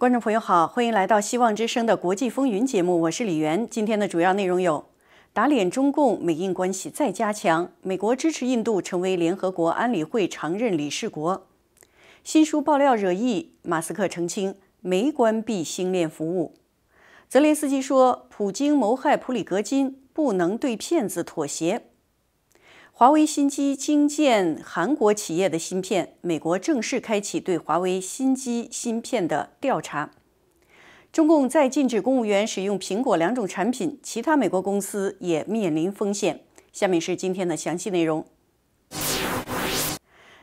观众朋友好，欢迎来到《希望之声》的国际风云节目，我是李媛。今天的主要内容有：打脸中共，美印关系再加强；美国支持印度成为联合国安理会常任理事国；新书爆料惹意，马斯克澄清没关闭星链服务；泽连斯基说普京谋害普里格金，不能对骗子妥协。华为新机晶建韩国企业的芯片，美国正式开启对华为新机芯片的调查。中共在禁止公务员使用苹果两种产品，其他美国公司也面临风险。下面是今天的详细内容。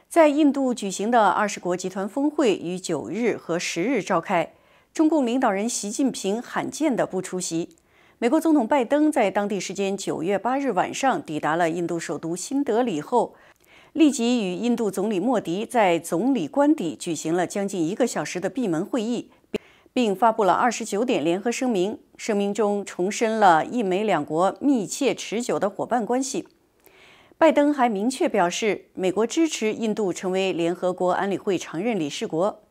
在印度举行的二十国集团峰会于九日和十日召开，中共领导人习近平罕见的不出席。美国总统拜登在当地时间九月八日晚上抵达了印度首都新德里后，立即与印度总理莫迪在总理官邸举行了将近一个小时的闭门会议，并发布了二十九点联合声明。声明中重申了印美两国密切持久的伙伴关系。拜登还明确表示，美国支持印度成为联合国安理会常任理事国。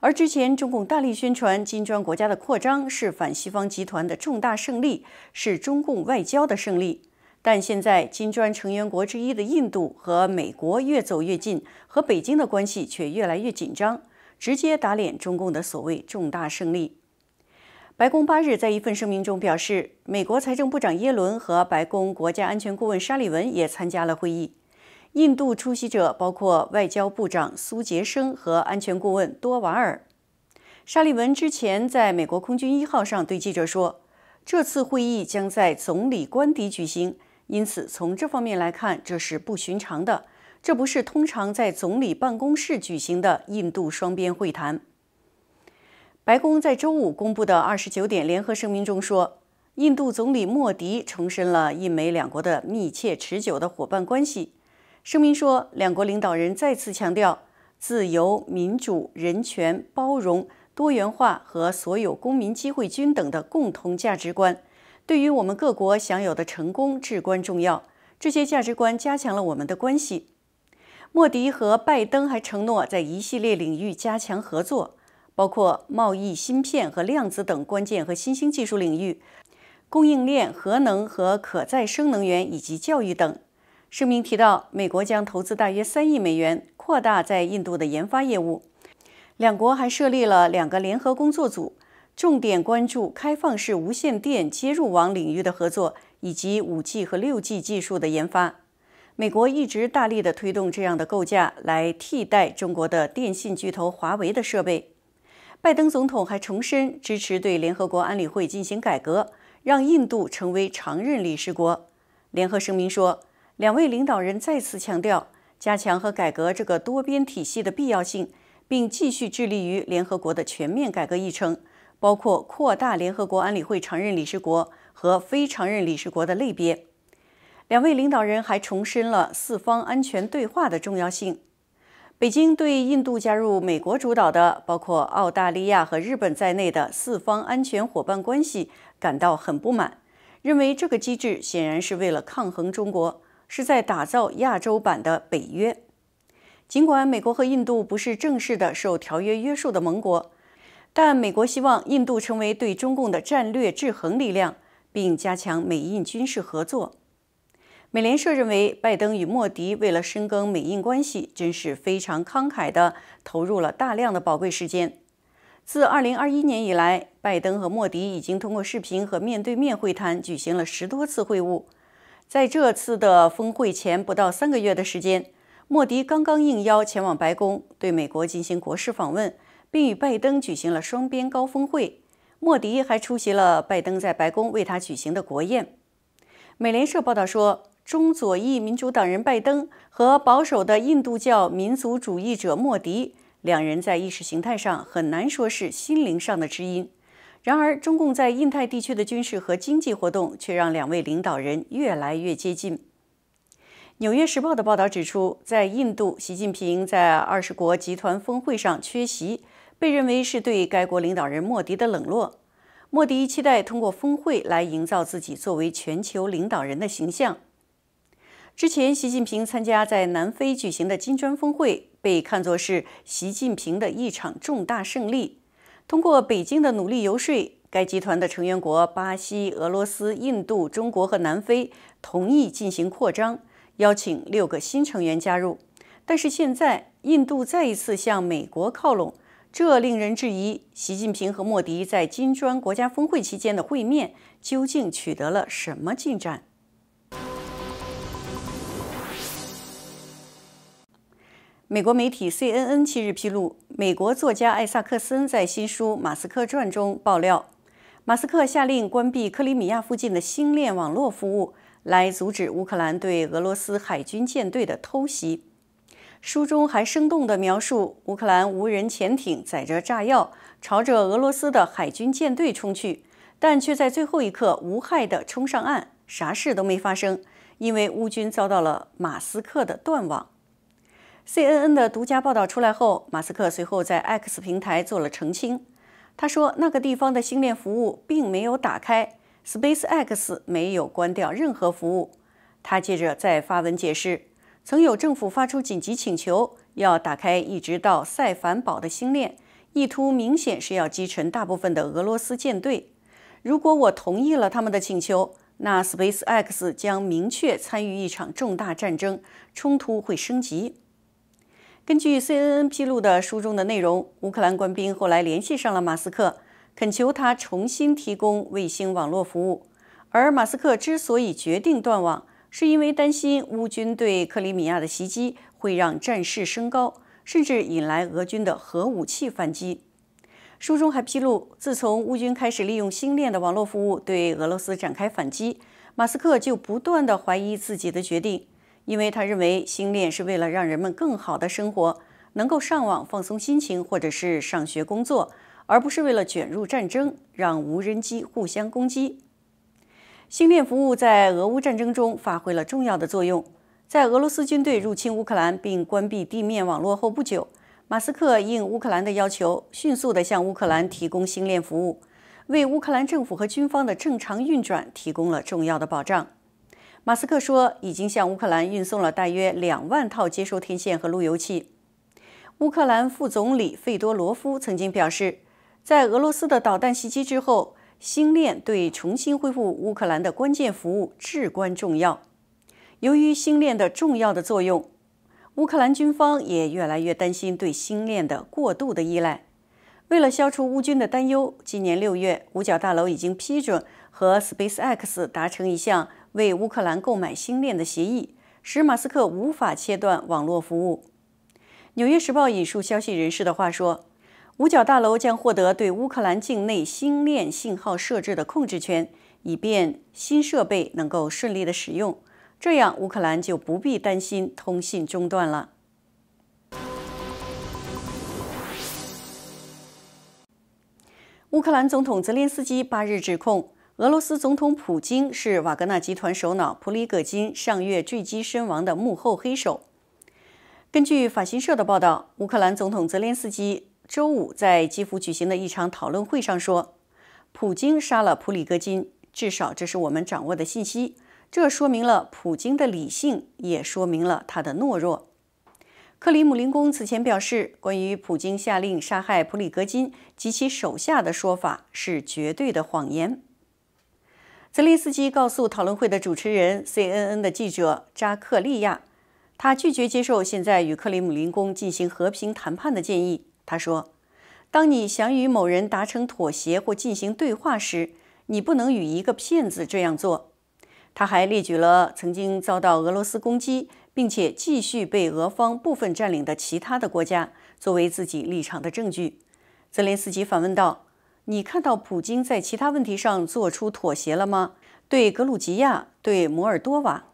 而之前，中共大力宣传金砖国家的扩张是反西方集团的重大胜利，是中共外交的胜利。但现在，金砖成员国之一的印度和美国越走越近，和北京的关系却越来越紧张，直接打脸中共的所谓重大胜利。白宫八日在一份声明中表示，美国财政部长耶伦和白宫国家安全顾问沙利文也参加了会议。印度出席者包括外交部长苏杰生和安全顾问多瓦尔。沙利文之前在美国空军一号上对记者说：“这次会议将在总理官邸举行，因此从这方面来看，这是不寻常的。这不是通常在总理办公室举行的印度双边会谈。”白宫在周五公布的二十九点联合声明中说：“印度总理莫迪重申了印美两国的密切持久的伙伴关系。”声明说，两国领导人再次强调自由、民主、人权、包容、多元化和所有公民机会均等的共同价值观，对于我们各国享有的成功至关重要。这些价值观加强了我们的关系。莫迪和拜登还承诺在一系列领域加强合作，包括贸易、芯片和量子等关键和新兴技术领域，供应链、核能和可再生能源以及教育等。声明提到，美国将投资大约三亿美元，扩大在印度的研发业务。两国还设立了两个联合工作组，重点关注开放式无线电接入网领域的合作，以及五 G 和六 G 技术的研发。美国一直大力的推动这样的构架来替代中国的电信巨头华为的设备。拜登总统还重申支持对联合国安理会进行改革，让印度成为常任理事国。联合声明说。两位领导人再次强调加强和改革这个多边体系的必要性，并继续致力于联合国的全面改革议程，包括扩大联合国安理会常任理事国和非常任理事国的类别。两位领导人还重申了四方安全对话的重要性。北京对印度加入美国主导的包括澳大利亚和日本在内的四方安全伙伴关系感到很不满，认为这个机制显然是为了抗衡中国。是在打造亚洲版的北约。尽管美国和印度不是正式的受条约约束的盟国，但美国希望印度成为对中共的战略制衡力量，并加强美印军事合作。美联社认为，拜登与莫迪为了深耕美印关系，真是非常慷慨地投入了大量的宝贵时间。自2021年以来，拜登和莫迪已经通过视频和面对面会谈举行了十多次会晤。在这次的峰会前不到三个月的时间，莫迪刚刚应邀前往白宫对美国进行国事访问，并与拜登举行了双边高峰会。莫迪还出席了拜登在白宫为他举行的国宴。美联社报道说，中左翼民主党人拜登和保守的印度教民族主义者莫迪两人在意识形态上很难说是心灵上的知音。然而，中共在印太地区的军事和经济活动却让两位领导人越来越接近。《纽约时报》的报道指出，在印度，习近平在二十国集团峰会上缺席，被认为是对该国领导人莫迪的冷落。莫迪期待通过峰会来营造自己作为全球领导人的形象。之前，习近平参加在南非举行的金砖峰会，被看作是习近平的一场重大胜利。通过北京的努力游说，该集团的成员国巴西、俄罗斯、印度、中国和南非同意进行扩张，邀请六个新成员加入。但是现在，印度再一次向美国靠拢，这令人质疑习近平和莫迪在金砖国家峰会期间的会面究竟取得了什么进展。美国媒体 CNN 七日披露，美国作家艾萨克森在新书《马斯克传》中爆料，马斯克下令关闭克里米亚附近的星链网络服务，来阻止乌克兰对俄罗斯海军舰队的偷袭。书中还生动地描述，乌克兰无人潜艇载着炸药，朝着俄罗斯的海军舰队冲去，但却在最后一刻无害地冲上岸，啥事都没发生，因为乌军遭到了马斯克的断网。CNN 的独家报道出来后，马斯克随后在 X 平台做了澄清。他说：“那个地方的星链服务并没有打开，SpaceX 没有关掉任何服务。”他接着再发文解释：“曾有政府发出紧急请求，要打开一直到塞凡堡的星链，意图明显是要击沉大部分的俄罗斯舰队。如果我同意了他们的请求，那 SpaceX 将明确参与一场重大战争，冲突会升级。”根据 CNN 披露的书中的内容，乌克兰官兵后来联系上了马斯克，恳求他重新提供卫星网络服务。而马斯克之所以决定断网，是因为担心乌军对克里米亚的袭击会让战事升高，甚至引来俄军的核武器反击。书中还披露，自从乌军开始利用星链的网络服务对俄罗斯展开反击，马斯克就不断地怀疑自己的决定。因为他认为星链是为了让人们更好的生活，能够上网放松心情，或者是上学工作，而不是为了卷入战争，让无人机互相攻击。星链服务在俄乌战争中发挥了重要的作用。在俄罗斯军队入侵乌克兰并关闭地面网络后不久，马斯克应乌克兰的要求，迅速地向乌克兰提供星链服务，为乌克兰政府和军方的正常运转提供了重要的保障。马斯克说，已经向乌克兰运送了大约两万套接收天线和路由器。乌克兰副总理费多罗夫曾经表示，在俄罗斯的导弹袭击之后，星链对重新恢复乌克兰的关键服务至关重要。由于星链的重要的作用，乌克兰军方也越来越担心对星链的过度的依赖。为了消除乌军的担忧，今年六月，五角大楼已经批准和 SpaceX 达成一项。为乌克兰购买星链的协议，使马斯克无法切断网络服务。《纽约时报》引述消息人士的话说，五角大楼将获得对乌克兰境内星链信号设置的控制权，以便新设备能够顺利的使用，这样乌克兰就不必担心通信中断了。乌克兰总统泽连斯基八日指控。俄罗斯总统普京是瓦格纳集团首脑普里戈金上月坠机身亡的幕后黑手。根据法新社的报道，乌克兰总统泽连斯基周五在基辅举行的一场讨论会上说：“普京杀了普里戈金，至少这是我们掌握的信息。这说明了普京的理性，也说明了他的懦弱。”克里姆林宫此前表示，关于普京下令杀害普里戈金及其手下的说法是绝对的谎言。泽连斯基告诉讨论会的主持人 CNN 的记者扎克利亚，他拒绝接受现在与克里姆林宫进行和平谈判的建议。他说：“当你想与某人达成妥协或进行对话时，你不能与一个骗子这样做。”他还列举了曾经遭到俄罗斯攻击并且继续被俄方部分占领的其他的国家作为自己立场的证据。泽连斯基反问道。你看到普京在其他问题上做出妥协了吗？对格鲁吉亚，对摩尔多瓦，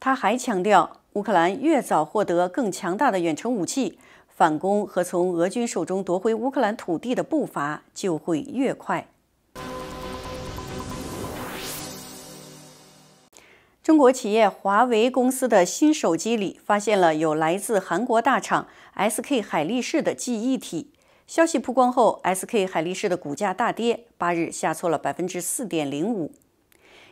他还强调，乌克兰越早获得更强大的远程武器，反攻和从俄军手中夺回乌克兰土地的步伐就会越快。中国企业华为公司的新手机里发现了有来自韩国大厂 SK 海力士的记忆体。消息曝光后，S K 海力士的股价大跌，八日下挫了百分之四点零五。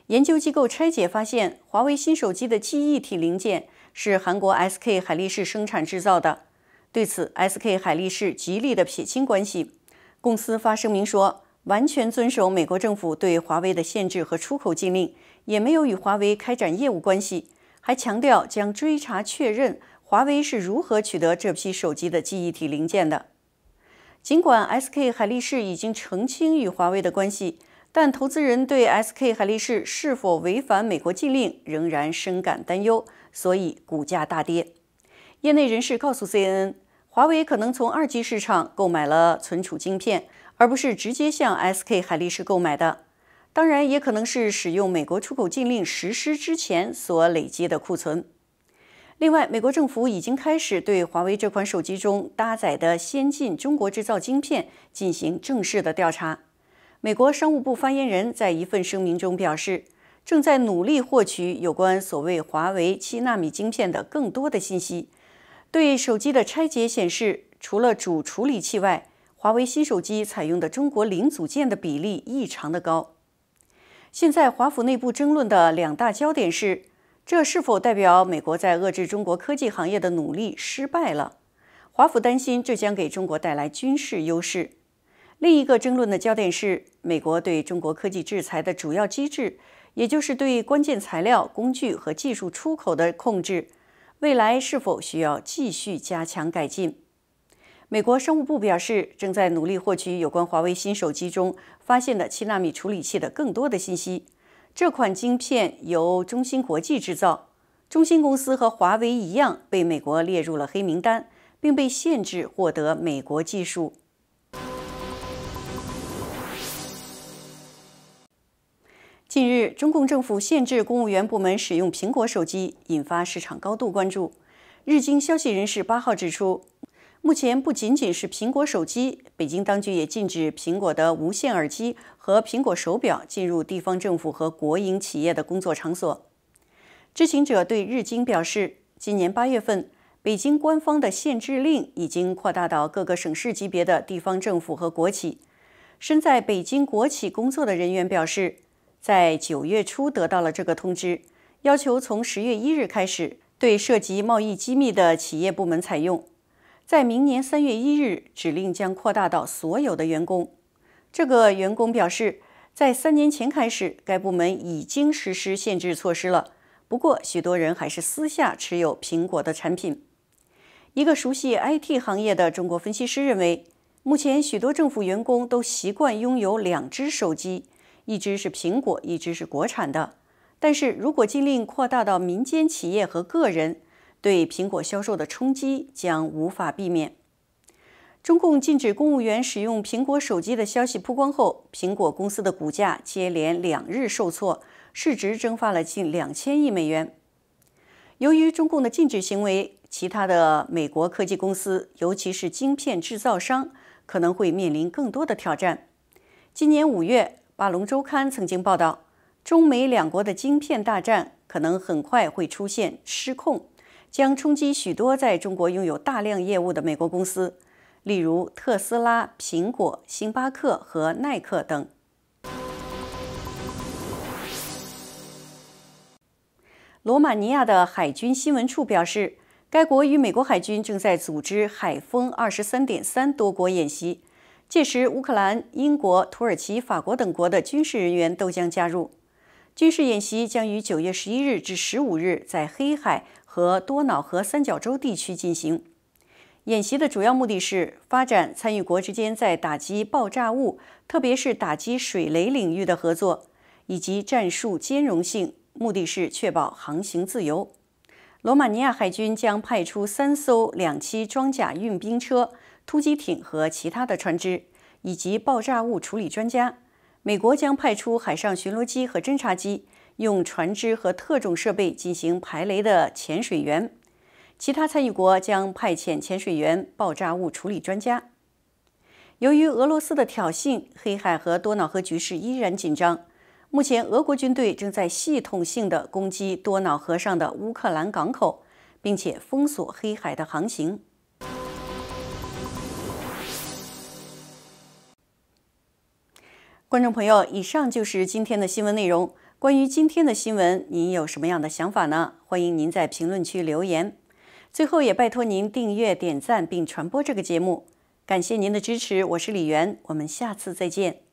研究机构拆解发现，华为新手机的记忆体零件是韩国 S K 海力士生产制造的。对此，S K 海力士极力的撇清关系，公司发声明说，完全遵守美国政府对华为的限制和出口禁令，也没有与华为开展业务关系，还强调将追查确认华为是如何取得这批手机的记忆体零件的。尽管 SK 海力士已经澄清与华为的关系，但投资人对 SK 海力士是否违反美国禁令仍然深感担忧，所以股价大跌。业内人士告诉 CNN，华为可能从二级市场购买了存储晶片，而不是直接向 SK 海力士购买的。当然，也可能是使用美国出口禁令实施之前所累积的库存。另外，美国政府已经开始对华为这款手机中搭载的先进中国制造晶片进行正式的调查。美国商务部发言人，在一份声明中表示，正在努力获取有关所谓华为七纳米晶片的更多的信息。对手机的拆解显示，除了主处理器外，华为新手机采用的中国零组件的比例异常的高。现在，华府内部争论的两大焦点是。这是否代表美国在遏制中国科技行业的努力失败了？华府担心这将给中国带来军事优势。另一个争论的焦点是美国对中国科技制裁的主要机制，也就是对关键材料、工具和技术出口的控制，未来是否需要继续加强改进？美国商务部表示，正在努力获取有关华为新手机中发现的七纳米处理器的更多的信息。这款晶片由中芯国际制造，中芯公司和华为一样被美国列入了黑名单，并被限制获得美国技术。近日，中共政府限制公务员部门使用苹果手机，引发市场高度关注。日经消息人士八号指出。目前不仅仅是苹果手机，北京当局也禁止苹果的无线耳机和苹果手表进入地方政府和国营企业的工作场所。知情者对日经表示，今年八月份，北京官方的限制令已经扩大到各个省市级别的地方政府和国企。身在北京国企工作的人员表示，在九月初得到了这个通知，要求从十月一日开始对涉及贸易机密的企业部门采用。在明年三月一日，指令将扩大到所有的员工。这个员工表示，在三年前开始，该部门已经实施限制措施了。不过，许多人还是私下持有苹果的产品。一个熟悉 IT 行业的中国分析师认为，目前许多政府员工都习惯拥有两支手机，一只是苹果，一只是国产的。但是如果禁令扩大到民间企业和个人，对苹果销售的冲击将无法避免。中共禁止公务员使用苹果手机的消息曝光后，苹果公司的股价接连两日受挫，市值蒸发了近两千亿美元。由于中共的禁止行为，其他的美国科技公司，尤其是晶片制造商，可能会面临更多的挑战。今年五月，《巴龙周刊》曾经报道，中美两国的晶片大战可能很快会出现失控。将冲击许多在中国拥有大量业务的美国公司，例如特斯拉、苹果、星巴克和耐克等。罗马尼亚的海军新闻处表示，该国与美国海军正在组织“海风二十三点三”多国演习，届时乌克兰、英国、土耳其、法国等国的军事人员都将加入。军事演习将于九月十一日至十五日在黑海。和多瑙河三角洲地区进行演习的主要目的是发展参与国之间在打击爆炸物，特别是打击水雷领域的合作以及战术兼容性。目的是确保航行自由。罗马尼亚海军将派出三艘两栖装甲运兵车、突击艇和其他的船只，以及爆炸物处理专家。美国将派出海上巡逻机和侦察机。用船只和特种设备进行排雷的潜水员，其他参与国将派遣潜水员、爆炸物处理专家。由于俄罗斯的挑衅，黑海和多瑙河局势依然紧张。目前，俄国军队正在系统性的攻击多瑙河上的乌克兰港口，并且封锁黑海的航行。观众朋友，以上就是今天的新闻内容。关于今天的新闻，您有什么样的想法呢？欢迎您在评论区留言。最后，也拜托您订阅、点赞并传播这个节目，感谢您的支持。我是李媛，我们下次再见。